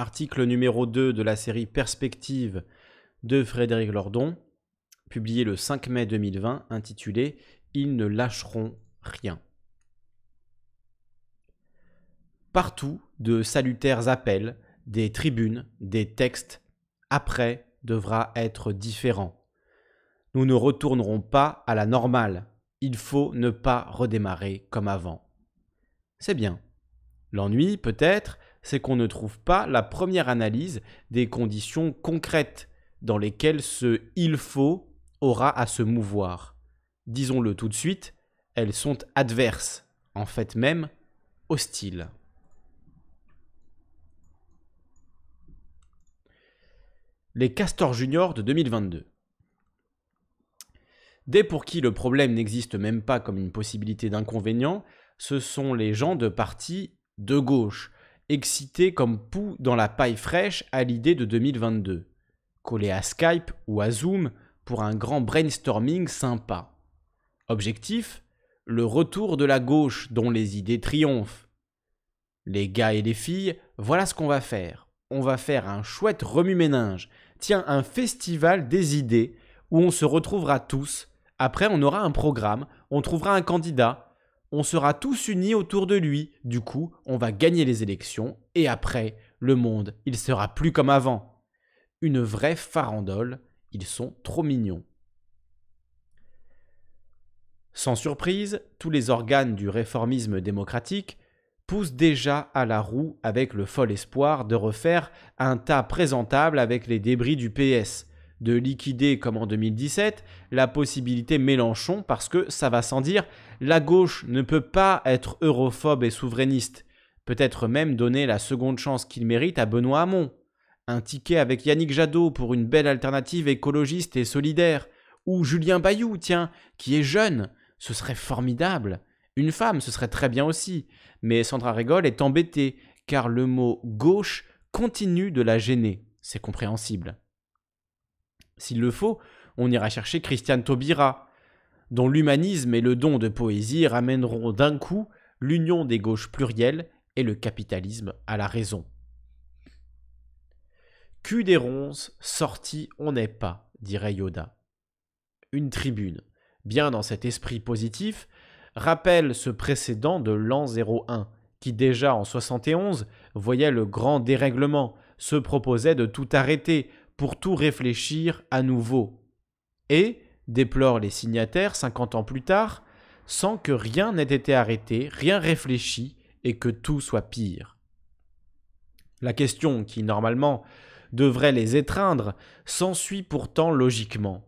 article numéro 2 de la série Perspective de Frédéric Lordon, publié le 5 mai 2020, intitulé Ils ne lâcheront rien. Partout de salutaires appels, des tribunes, des textes, après devra être différent. Nous ne retournerons pas à la normale. Il faut ne pas redémarrer comme avant. C'est bien. L'ennui, peut-être, c'est qu'on ne trouve pas la première analyse des conditions concrètes dans lesquelles ce il faut aura à se mouvoir. Disons-le tout de suite, elles sont adverses, en fait même hostiles. Les Castors Juniors de 2022. Dès pour qui le problème n'existe même pas comme une possibilité d'inconvénient, ce sont les gens de parti de gauche, excité comme pou dans la paille fraîche à l'idée de 2022. Collé à Skype ou à Zoom pour un grand brainstorming sympa. Objectif Le retour de la gauche dont les idées triomphent. Les gars et les filles, voilà ce qu'on va faire. On va faire un chouette remue-ménage. Tiens, un festival des idées où on se retrouvera tous. Après, on aura un programme, on trouvera un candidat, on sera tous unis autour de lui, du coup on va gagner les élections, et après, le monde, il sera plus comme avant. Une vraie farandole, ils sont trop mignons. Sans surprise, tous les organes du réformisme démocratique poussent déjà à la roue avec le fol espoir de refaire un tas présentable avec les débris du PS, de liquider, comme en 2017, la possibilité Mélenchon, parce que ça va sans dire, la gauche ne peut pas être europhobe et souverainiste. Peut-être même donner la seconde chance qu'il mérite à Benoît Hamon. Un ticket avec Yannick Jadot pour une belle alternative écologiste et solidaire. Ou Julien Bayou, tiens, qui est jeune. Ce serait formidable. Une femme, ce serait très bien aussi. Mais Sandra Régol est embêtée, car le mot gauche continue de la gêner. C'est compréhensible. S'il le faut, on ira chercher Christian Taubira, dont l'humanisme et le don de poésie ramèneront d'un coup l'union des gauches plurielles et le capitalisme à la raison. Q des ronces, sorti on n'est pas, dirait Yoda. Une tribune, bien dans cet esprit positif, rappelle ce précédent de l'an 01, qui déjà en 71 voyait le grand dérèglement, se proposait de tout arrêter, pour tout réfléchir à nouveau. Et, déplorent les signataires 50 ans plus tard, sans que rien n'ait été arrêté, rien réfléchi et que tout soit pire. La question qui, normalement, devrait les étreindre s'ensuit pourtant logiquement.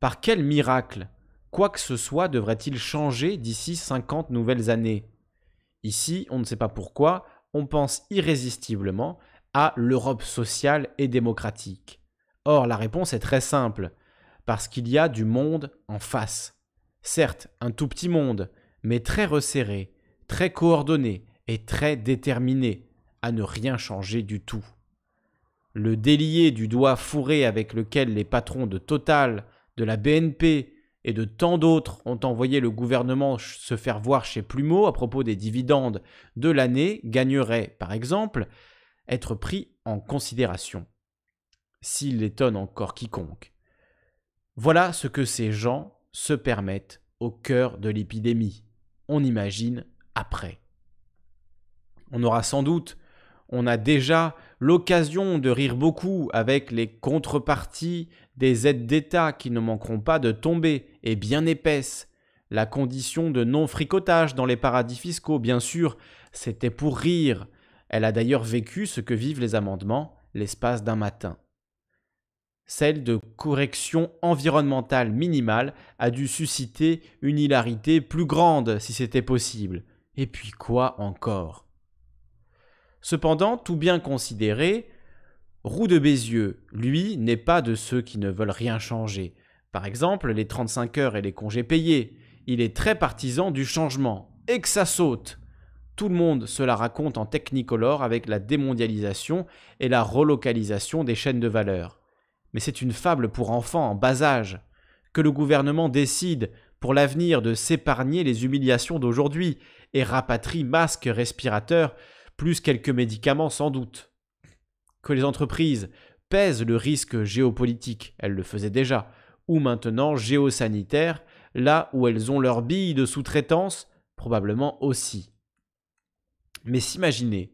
Par quel miracle quoi que ce soit devrait-il changer d'ici 50 nouvelles années Ici, on ne sait pas pourquoi, on pense irrésistiblement à l'Europe sociale et démocratique Or, la réponse est très simple, parce qu'il y a du monde en face. Certes, un tout petit monde, mais très resserré, très coordonné et très déterminé à ne rien changer du tout. Le délié du doigt fourré avec lequel les patrons de Total, de la BNP et de tant d'autres ont envoyé le gouvernement se faire voir chez Plumeau à propos des dividendes de l'année gagnerait, par exemple, être pris en considération, s'il étonne encore quiconque. Voilà ce que ces gens se permettent au cœur de l'épidémie. On imagine après. On aura sans doute, on a déjà l'occasion de rire beaucoup avec les contreparties des aides d'État qui ne manqueront pas de tomber, et bien épaisses. La condition de non-fricotage dans les paradis fiscaux, bien sûr, c'était pour rire. Elle a d'ailleurs vécu ce que vivent les amendements l'espace d'un matin. Celle de correction environnementale minimale a dû susciter une hilarité plus grande si c'était possible. Et puis quoi encore Cependant, tout bien considéré, Roux de Bézieux, lui, n'est pas de ceux qui ne veulent rien changer. Par exemple, les 35 heures et les congés payés. Il est très partisan du changement, et que ça saute. Tout le monde se la raconte en technicolore avec la démondialisation et la relocalisation des chaînes de valeur. Mais c'est une fable pour enfants en bas âge. Que le gouvernement décide pour l'avenir de s'épargner les humiliations d'aujourd'hui et rapatrie masques, respirateurs, plus quelques médicaments sans doute. Que les entreprises pèsent le risque géopolitique, elles le faisaient déjà, ou maintenant géosanitaire, là où elles ont leurs billes de sous-traitance, probablement aussi. Mais s'imaginer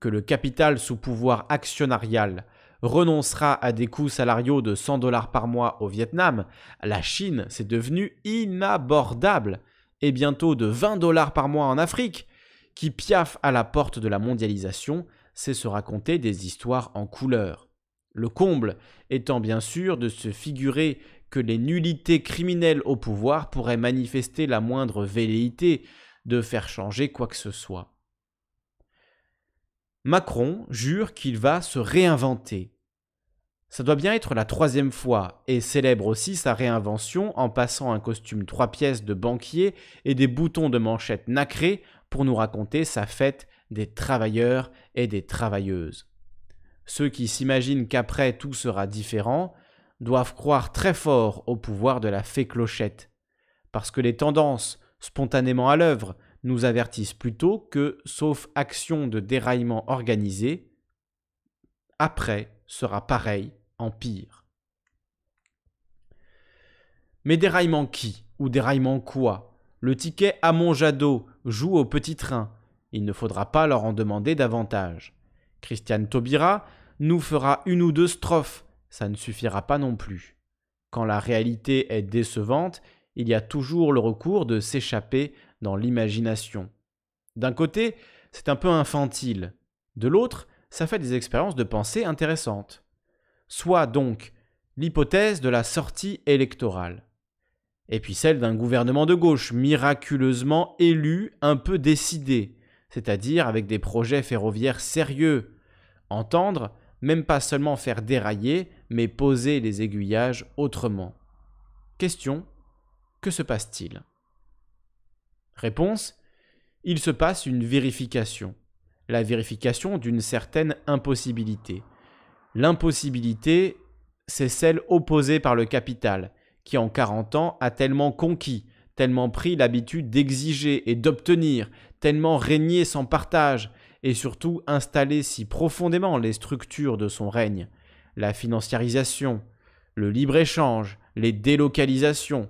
que le capital sous pouvoir actionnarial renoncera à des coûts salariaux de 100 dollars par mois au Vietnam, la Chine s'est devenue inabordable et bientôt de 20 dollars par mois en Afrique, qui piaffe à la porte de la mondialisation, c'est se raconter des histoires en couleur. Le comble étant bien sûr de se figurer que les nullités criminelles au pouvoir pourraient manifester la moindre velléité de faire changer quoi que ce soit. Macron jure qu'il va se réinventer. Ça doit bien être la troisième fois, et célèbre aussi sa réinvention en passant un costume trois pièces de banquier et des boutons de manchette nacrés pour nous raconter sa fête des travailleurs et des travailleuses. Ceux qui s'imaginent qu'après tout sera différent doivent croire très fort au pouvoir de la fée clochette, parce que les tendances spontanément à l'œuvre nous avertissent plutôt que, sauf action de déraillement organisé, après sera pareil en pire. Mais déraillement qui ou déraillement quoi Le ticket à mon jadot joue au petit train. Il ne faudra pas leur en demander davantage. Christiane Taubira nous fera une ou deux strophes. Ça ne suffira pas non plus. Quand la réalité est décevante, il y a toujours le recours de s'échapper dans l'imagination. D'un côté, c'est un peu infantile. De l'autre, ça fait des expériences de pensée intéressantes. Soit donc l'hypothèse de la sortie électorale. Et puis celle d'un gouvernement de gauche miraculeusement élu, un peu décidé, c'est-à-dire avec des projets ferroviaires sérieux. Entendre, même pas seulement faire dérailler, mais poser les aiguillages autrement. Question, que se passe-t-il Réponse Il se passe une vérification. La vérification d'une certaine impossibilité. L'impossibilité, c'est celle opposée par le capital, qui en 40 ans a tellement conquis, tellement pris l'habitude d'exiger et d'obtenir, tellement régné sans partage, et surtout installé si profondément les structures de son règne. La financiarisation, le libre-échange, les délocalisations,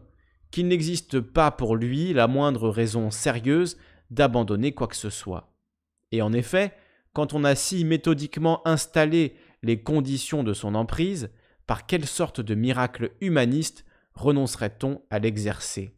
qu'il n'existe pas pour lui la moindre raison sérieuse d'abandonner quoi que ce soit. Et en effet, quand on a si méthodiquement installé les conditions de son emprise, par quelle sorte de miracle humaniste renoncerait-on à l'exercer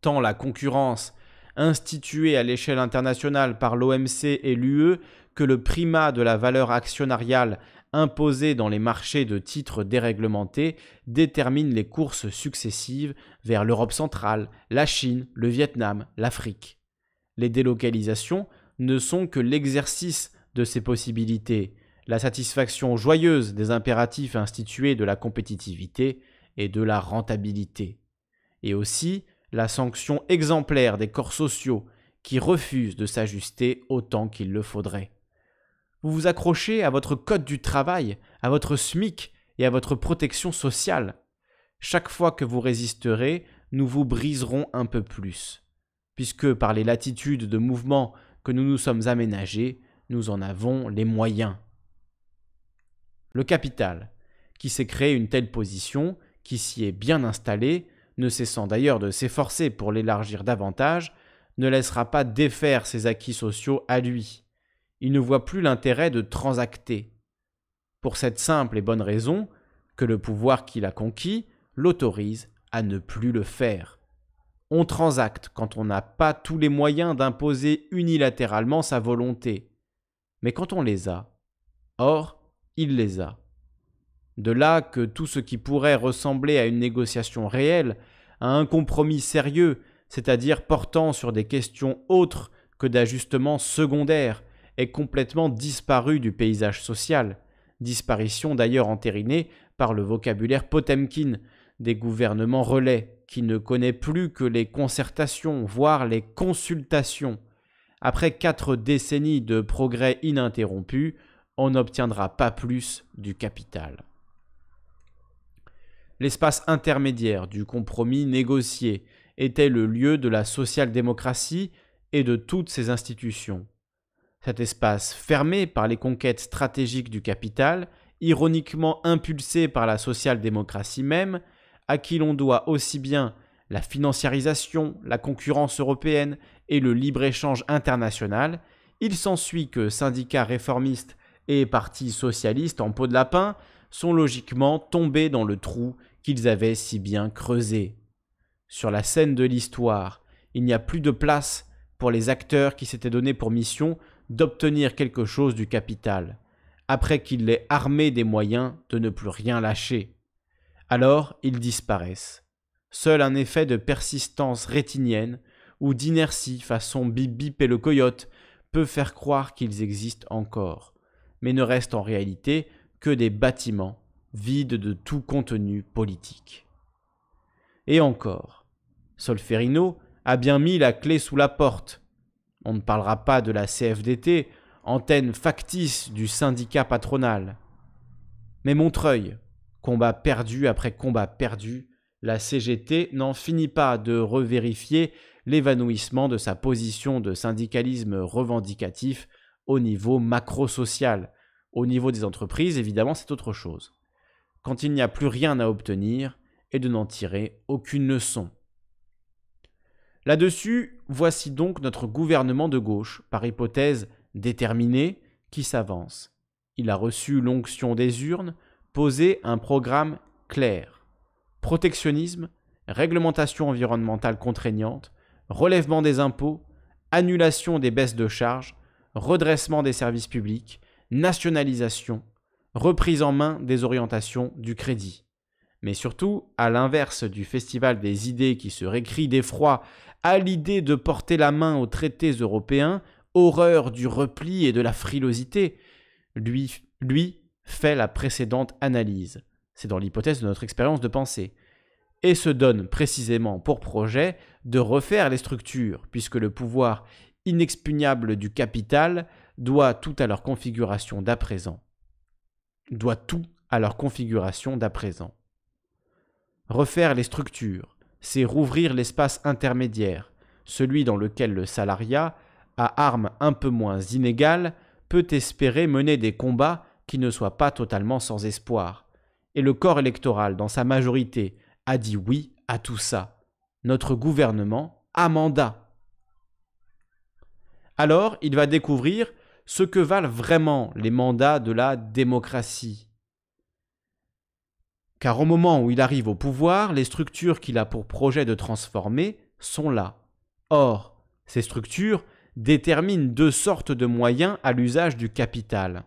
Tant la concurrence instituée à l'échelle internationale par l'OMC et l'UE que le primat de la valeur actionnariale imposées dans les marchés de titres déréglementés déterminent les courses successives vers l'Europe centrale, la Chine, le Vietnam, l'Afrique. Les délocalisations ne sont que l'exercice de ces possibilités, la satisfaction joyeuse des impératifs institués de la compétitivité et de la rentabilité, et aussi la sanction exemplaire des corps sociaux qui refusent de s'ajuster autant qu'il le faudrait. Vous vous accrochez à votre code du travail, à votre SMIC et à votre protection sociale. Chaque fois que vous résisterez, nous vous briserons un peu plus, puisque par les latitudes de mouvement que nous nous sommes aménagés, nous en avons les moyens. Le capital, qui s'est créé une telle position, qui s'y est bien installé, ne cessant d'ailleurs de s'efforcer pour l'élargir davantage, ne laissera pas défaire ses acquis sociaux à lui il ne voit plus l'intérêt de transacter. Pour cette simple et bonne raison que le pouvoir qu'il a conquis l'autorise à ne plus le faire. On transacte quand on n'a pas tous les moyens d'imposer unilatéralement sa volonté. Mais quand on les a, or, il les a. De là que tout ce qui pourrait ressembler à une négociation réelle, à un compromis sérieux, c'est-à-dire portant sur des questions autres que d'ajustements secondaires, est complètement disparu du paysage social, disparition d'ailleurs entérinée par le vocabulaire Potemkin des gouvernements relais, qui ne connaît plus que les concertations, voire les consultations. Après quatre décennies de progrès ininterrompus, on n'obtiendra pas plus du capital. L'espace intermédiaire du compromis négocié était le lieu de la social-démocratie et de toutes ses institutions. Cet espace fermé par les conquêtes stratégiques du capital, ironiquement impulsé par la social-démocratie même, à qui l'on doit aussi bien la financiarisation, la concurrence européenne et le libre-échange international, il s'ensuit que syndicats réformistes et partis socialistes en peau de lapin sont logiquement tombés dans le trou qu'ils avaient si bien creusé. Sur la scène de l'histoire, il n'y a plus de place pour les acteurs qui s'étaient donnés pour mission d'obtenir quelque chose du capital, après qu'il l'ait armé des moyens de ne plus rien lâcher. Alors ils disparaissent. Seul un effet de persistance rétinienne ou d'inertie façon Bip Bip et le coyote peut faire croire qu'ils existent encore, mais ne restent en réalité que des bâtiments vides de tout contenu politique. Et encore, Solferino a bien mis la clé sous la porte, on ne parlera pas de la CFDT, antenne factice du syndicat patronal. Mais Montreuil, combat perdu après combat perdu, la CGT n'en finit pas de revérifier l'évanouissement de sa position de syndicalisme revendicatif au niveau macro-social. Au niveau des entreprises, évidemment, c'est autre chose. Quand il n'y a plus rien à obtenir et de n'en tirer aucune leçon. Là-dessus, voici donc notre gouvernement de gauche, par hypothèse déterminée, qui s'avance. Il a reçu l'onction des urnes, posé un programme clair. Protectionnisme, réglementation environnementale contraignante, relèvement des impôts, annulation des baisses de charges, redressement des services publics, nationalisation, reprise en main des orientations du crédit. Mais surtout, à l'inverse du festival des idées qui se récrit d'effroi à l'idée de porter la main aux traités européens, horreur du repli et de la frilosité. Lui, lui fait la précédente analyse. C'est dans l'hypothèse de notre expérience de pensée. Et se donne précisément pour projet de refaire les structures, puisque le pouvoir inexpugnable du capital doit tout à leur configuration d'à présent. Doit tout à leur configuration d'à présent. Refaire les structures, c'est rouvrir l'espace intermédiaire, celui dans lequel le salariat, à armes un peu moins inégales, peut espérer mener des combats qui ne soient pas totalement sans espoir. Et le corps électoral, dans sa majorité, a dit oui à tout ça. Notre gouvernement a mandat. Alors, il va découvrir ce que valent vraiment les mandats de la démocratie. Car au moment où il arrive au pouvoir, les structures qu'il a pour projet de transformer sont là. Or, ces structures déterminent deux sortes de moyens à l'usage du capital.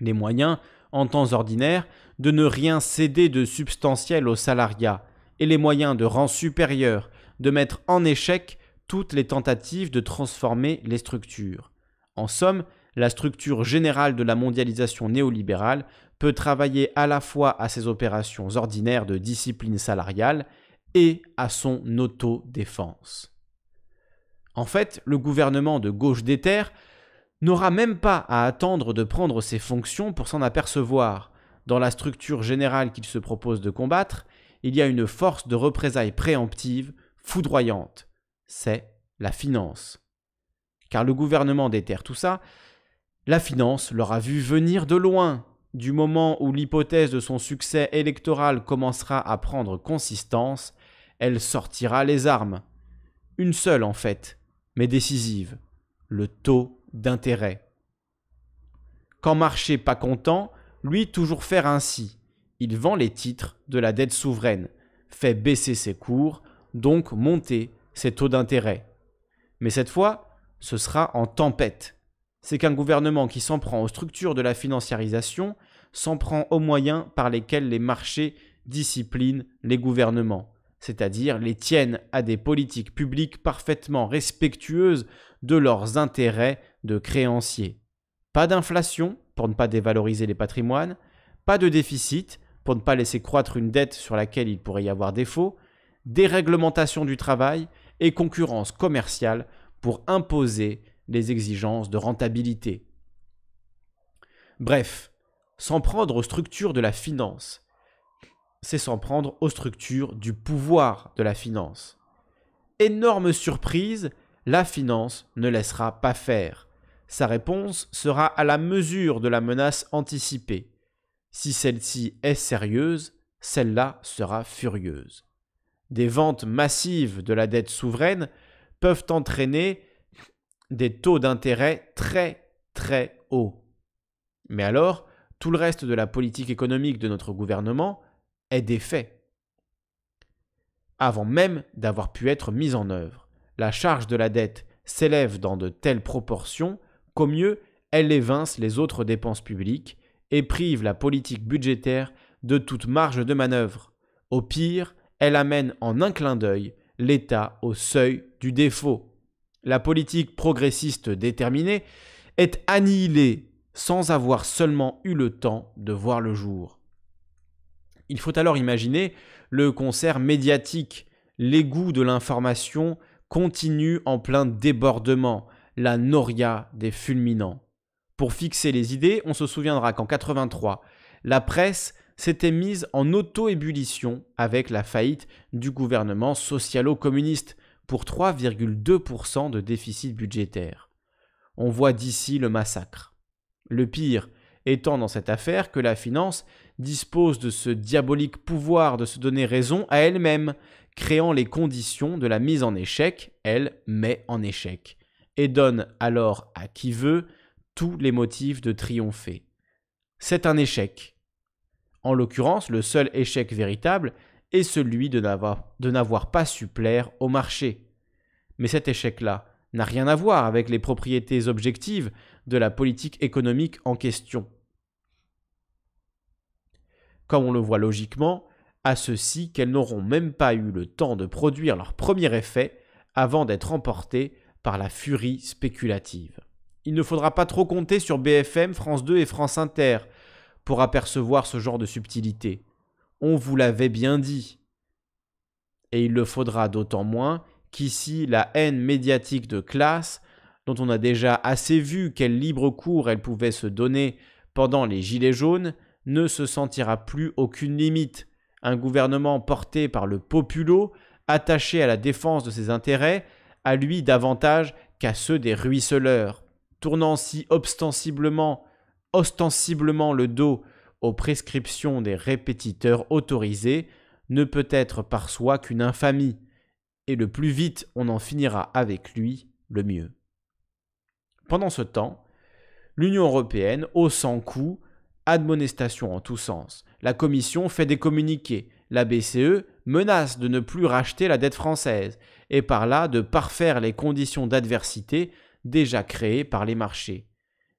Les moyens, en temps ordinaire, de ne rien céder de substantiel au salariat, et les moyens de rang supérieur de mettre en échec toutes les tentatives de transformer les structures. En somme, la structure générale de la mondialisation néolibérale peut travailler à la fois à ses opérations ordinaires de discipline salariale et à son autodéfense. En fait, le gouvernement de gauche des terres n'aura même pas à attendre de prendre ses fonctions pour s'en apercevoir. Dans la structure générale qu'il se propose de combattre, il y a une force de représailles préemptive foudroyante. C'est la finance. Car le gouvernement des terres, tout ça, la finance l'aura vu venir de loin. Du moment où l'hypothèse de son succès électoral commencera à prendre consistance, elle sortira les armes. Une seule en fait, mais décisive, le taux d'intérêt. Quand marché pas content, lui toujours faire ainsi. Il vend les titres de la dette souveraine, fait baisser ses cours, donc monter ses taux d'intérêt. Mais cette fois, ce sera en tempête c'est qu'un gouvernement qui s'en prend aux structures de la financiarisation s'en prend aux moyens par lesquels les marchés disciplinent les gouvernements, c'est-à-dire les tiennent à des politiques publiques parfaitement respectueuses de leurs intérêts de créanciers. Pas d'inflation pour ne pas dévaloriser les patrimoines, pas de déficit pour ne pas laisser croître une dette sur laquelle il pourrait y avoir défaut, déréglementation du travail et concurrence commerciale pour imposer les exigences de rentabilité. Bref, s'en prendre aux structures de la finance, c'est s'en prendre aux structures du pouvoir de la finance. Énorme surprise, la finance ne laissera pas faire. Sa réponse sera à la mesure de la menace anticipée. Si celle-ci est sérieuse, celle-là sera furieuse. Des ventes massives de la dette souveraine peuvent entraîner des taux d'intérêt très très hauts. Mais alors, tout le reste de la politique économique de notre gouvernement est défait. Avant même d'avoir pu être mise en œuvre, la charge de la dette s'élève dans de telles proportions qu'au mieux elle évince les autres dépenses publiques et prive la politique budgétaire de toute marge de manœuvre. Au pire, elle amène en un clin d'œil l'État au seuil du défaut. La politique progressiste déterminée est annihilée sans avoir seulement eu le temps de voir le jour. Il faut alors imaginer le concert médiatique, l'égout de l'information continue en plein débordement, la noria des fulminants. Pour fixer les idées, on se souviendra qu'en 83, la presse s'était mise en auto-ébullition avec la faillite du gouvernement socialo-communiste, 3,2% de déficit budgétaire. On voit d'ici le massacre. Le pire étant dans cette affaire que la finance dispose de ce diabolique pouvoir de se donner raison à elle-même, créant les conditions de la mise en échec, elle met en échec, et donne alors à qui veut tous les motifs de triompher. C'est un échec. En l'occurrence, le seul échec véritable, et celui de n'avoir pas su plaire au marché. Mais cet échec-là n'a rien à voir avec les propriétés objectives de la politique économique en question. Comme on le voit logiquement, à ceux-ci qu'elles n'auront même pas eu le temps de produire leur premier effet avant d'être emportées par la furie spéculative. Il ne faudra pas trop compter sur BFM, France 2 et France Inter pour apercevoir ce genre de subtilité. On vous l'avait bien dit. Et il le faudra d'autant moins qu'ici la haine médiatique de classe, dont on a déjà assez vu quel libre cours elle pouvait se donner pendant les Gilets jaunes, ne se sentira plus aucune limite. Un gouvernement porté par le populo, attaché à la défense de ses intérêts, à lui davantage qu'à ceux des ruisseleurs. Tournant si ostensiblement, ostensiblement le dos aux prescriptions des répétiteurs autorisés ne peut être par soi qu'une infamie, et le plus vite on en finira avec lui, le mieux. Pendant ce temps, l'Union européenne, hausse en coup, admonestation en tous sens. La Commission fait des communiqués. La BCE menace de ne plus racheter la dette française et par là de parfaire les conditions d'adversité déjà créées par les marchés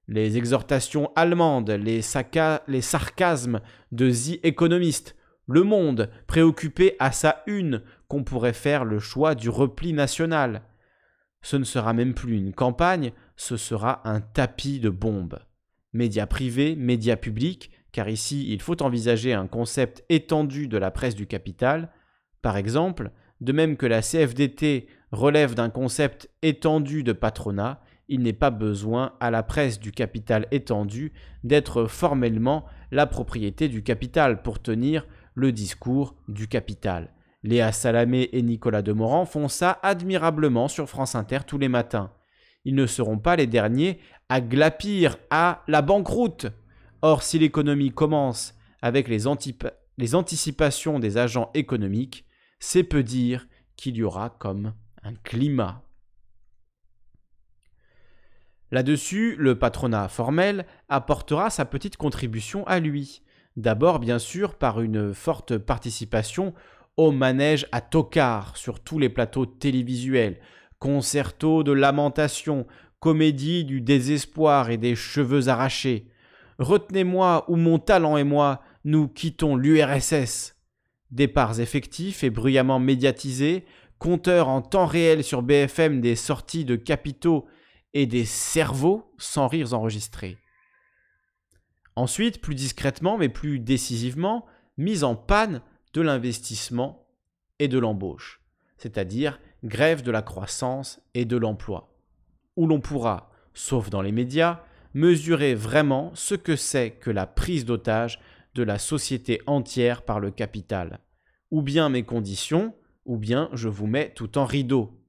les exhortations allemandes, les, sarcasmes de The Economist, Le Monde, préoccupé à sa une qu'on pourrait faire le choix du repli national. Ce ne sera même plus une campagne, ce sera un tapis de bombes. Médias privés, médias publics, car ici il faut envisager un concept étendu de la presse du capital, par exemple, de même que la CFDT relève d'un concept étendu de patronat, il n'est pas besoin à la presse du capital étendu d'être formellement la propriété du capital pour tenir le discours du capital. Léa Salamé et Nicolas Demorand font ça admirablement sur France Inter tous les matins. Ils ne seront pas les derniers à glapir à la banqueroute. Or, si l'économie commence avec les, les anticipations des agents économiques, c'est peu dire qu'il y aura comme un climat Là-dessus, le patronat formel apportera sa petite contribution à lui. D'abord, bien sûr, par une forte participation au manège à tocard sur tous les plateaux télévisuels, concertos de lamentation, comédie du désespoir et des cheveux arrachés. Retenez-moi où mon talent et moi, nous quittons l'URSS. Départs effectifs et bruyamment médiatisés, compteurs en temps réel sur BFM des sorties de capitaux et des cerveaux sans rires enregistrés. Ensuite, plus discrètement mais plus décisivement, mise en panne de l'investissement et de l'embauche, c'est-à-dire grève de la croissance et de l'emploi, où l'on pourra, sauf dans les médias, mesurer vraiment ce que c'est que la prise d'otage de la société entière par le capital. Ou bien mes conditions, ou bien je vous mets tout en rideau,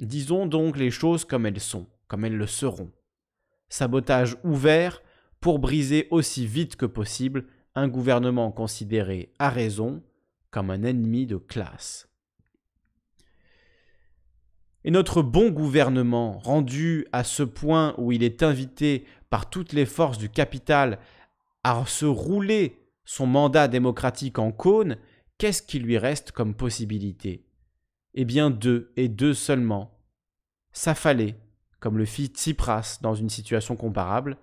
Disons donc les choses comme elles sont, comme elles le seront. Sabotage ouvert pour briser aussi vite que possible un gouvernement considéré à raison comme un ennemi de classe. Et notre bon gouvernement, rendu à ce point où il est invité par toutes les forces du capital à se rouler son mandat démocratique en cône, qu'est-ce qui lui reste comme possibilité eh bien deux, et deux seulement. Ça fallait, comme le fit Tsipras dans une situation comparable,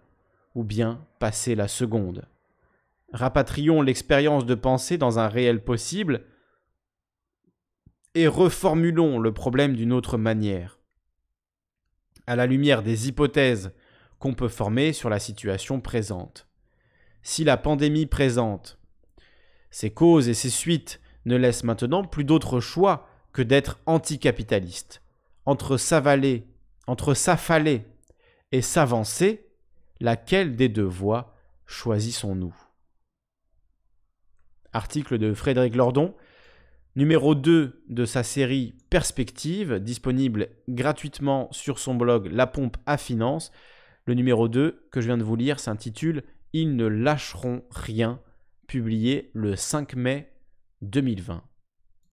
ou bien passer la seconde. Rapatrions l'expérience de pensée dans un réel possible et reformulons le problème d'une autre manière, à la lumière des hypothèses qu'on peut former sur la situation présente. Si la pandémie présente, ses causes et ses suites ne laissent maintenant plus d'autre choix que d'être anticapitaliste. Entre s'avaler, entre s'affaler et s'avancer, laquelle des deux voies choisissons-nous Article de Frédéric Lordon, numéro 2 de sa série Perspective, disponible gratuitement sur son blog La Pompe à Finance. Le numéro 2 que je viens de vous lire s'intitule Ils ne lâcheront rien, publié le 5 mai 2020.